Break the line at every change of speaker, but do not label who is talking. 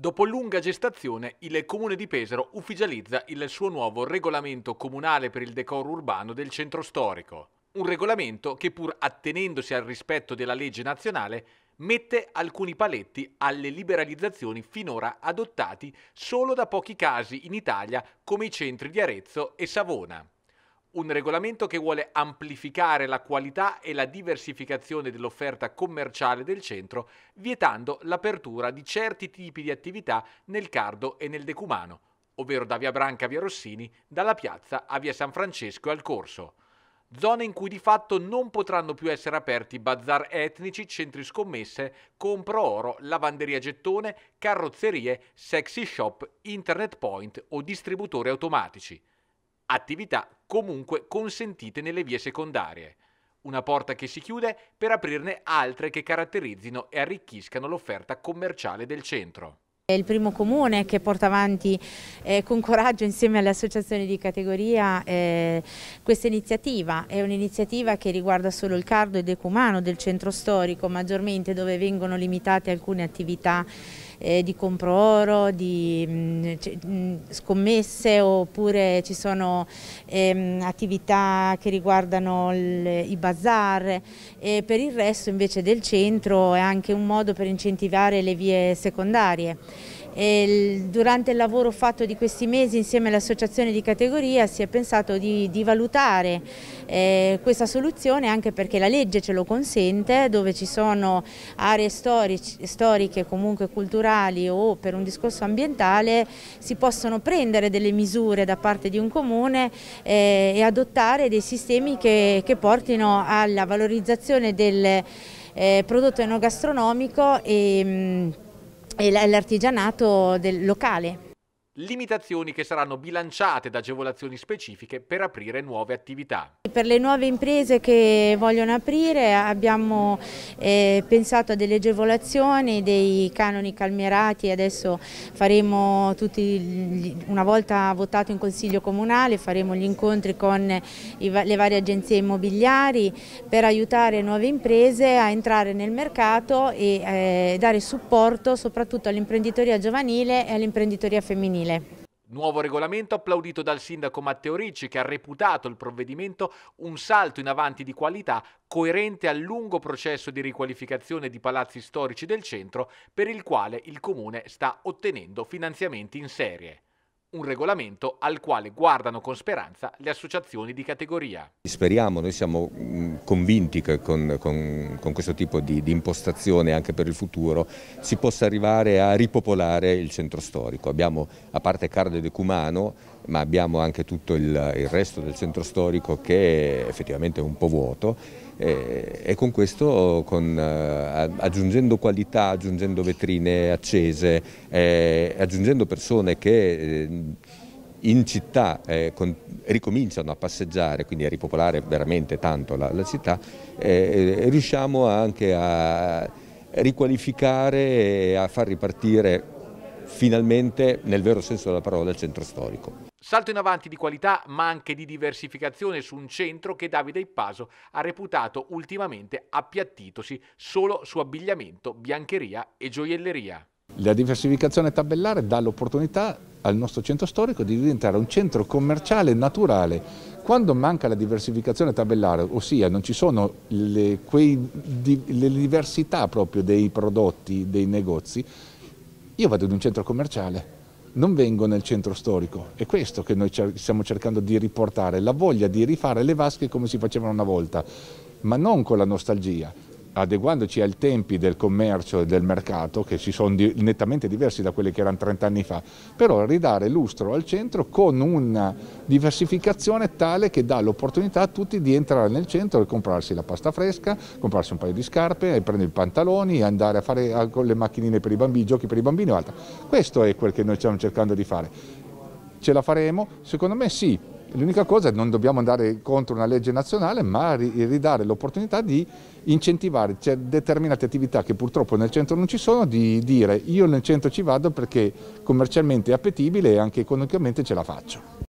Dopo lunga gestazione, il comune di Pesaro ufficializza il suo nuovo regolamento comunale per il decoro urbano del centro storico. Un regolamento che pur attenendosi al rispetto della legge nazionale mette alcuni paletti alle liberalizzazioni finora adottati solo da pochi casi in Italia come i centri di Arezzo e Savona. Un regolamento che vuole amplificare la qualità e la diversificazione dell'offerta commerciale del centro, vietando l'apertura di certi tipi di attività nel Cardo e nel Decumano, ovvero da via Branca a via Rossini, dalla piazza a via San Francesco e al Corso. Zone in cui di fatto non potranno più essere aperti bazar etnici, centri scommesse, compro oro, lavanderia gettone, carrozzerie, sexy shop, internet point o distributori automatici attività comunque consentite nelle vie secondarie. Una porta che si chiude per aprirne altre che caratterizzino e arricchiscano l'offerta commerciale del centro
il primo comune che porta avanti eh, con coraggio insieme alle associazioni di categoria eh, questa iniziativa. È un'iniziativa che riguarda solo il Cardo ed ecumano del centro storico, maggiormente dove vengono limitate alcune attività eh, di compro oro, di mh, mm, mm, scommesse oppure ci sono ehm, attività che riguardano il, i bazar. E per il resto invece del centro è anche un modo per incentivare le vie secondarie. E durante il lavoro fatto di questi mesi insieme all'associazione di categoria si è pensato di, di valutare eh, questa soluzione anche perché la legge ce lo consente dove ci sono aree storici, storiche comunque culturali o per un discorso ambientale si possono prendere delle misure da parte di un comune eh, e adottare dei sistemi che, che portino alla valorizzazione del eh, prodotto enogastronomico e, mh, mm, e l'artigianato locale.
Limitazioni che saranno bilanciate da agevolazioni specifiche per aprire nuove attività.
Per le nuove imprese che vogliono aprire abbiamo eh, pensato a delle agevolazioni, dei canoni calmierati, adesso faremo tutti, una volta votato in Consiglio Comunale, faremo gli incontri con i, le varie agenzie immobiliari per aiutare nuove imprese a entrare nel mercato e eh, dare supporto soprattutto all'imprenditoria giovanile e all'imprenditoria femminile.
Nuovo regolamento applaudito dal sindaco Matteo Ricci che ha reputato il provvedimento un salto in avanti di qualità coerente al lungo processo di riqualificazione di palazzi storici del centro per il quale il comune sta ottenendo finanziamenti in serie un regolamento al quale guardano con speranza le associazioni di categoria.
Speriamo, noi siamo mm, convinti che con, con, con questo tipo di, di, impostazione anche per il futuro si possa arrivare a ripopolare il centro storico. Abbiamo, a parte Carlo De Cumano, ma abbiamo anche tutto il, il resto del centro storico che è effettivamente un po' vuoto e, eh, e con questo con, eh, aggiungendo qualità, aggiungendo vetrine accese, eh, aggiungendo persone che... Eh, in città eh, con, ricominciano a passeggiare, quindi a ripopolare veramente tanto la, la città, eh, riusciamo anche a riqualificare e a far ripartire finalmente, nel vero senso della parola, il centro storico.
Salto in avanti di qualità ma anche di diversificazione su un centro che Davide Ippaso ha reputato ultimamente appiattitosi solo su abbigliamento, biancheria e gioielleria.
La diversificazione tabellare dà l'opportunità al nostro centro storico di diventare un centro commerciale naturale. Quando manca la diversificazione tabellare, ossia non ci sono le, quei, di, le diversità proprio dei prodotti, dei negozi, io vado in un centro commerciale, non vengo nel centro storico. È questo che noi stiamo cercando di riportare, la voglia di rifare le vasche come si facevano una volta, ma non con la nostalgia, adeguandoci ai tempi del commercio e del mercato, che si sono nettamente diversi da quelli che erano 30 anni fa, però ridare lustro al centro con una diversificazione tale che dà l'opportunità a tutti di entrare nel centro e comprarsi la pasta fresca, comprarsi un paio di scarpe, prendere i pantaloni, andare a fare le macchinine per i bambini, i giochi per i bambini o altro. Questo è quel che noi stiamo cercando di fare. Ce la faremo? Secondo me sì, L'unica cosa è che non dobbiamo andare contro una legge nazionale, ma ridare l'opportunità di incentivare cioè, determinate attività che purtroppo nel centro non ci sono, di dire io nel centro ci vado perché commercialmente è appetibile e anche economicamente ce la faccio.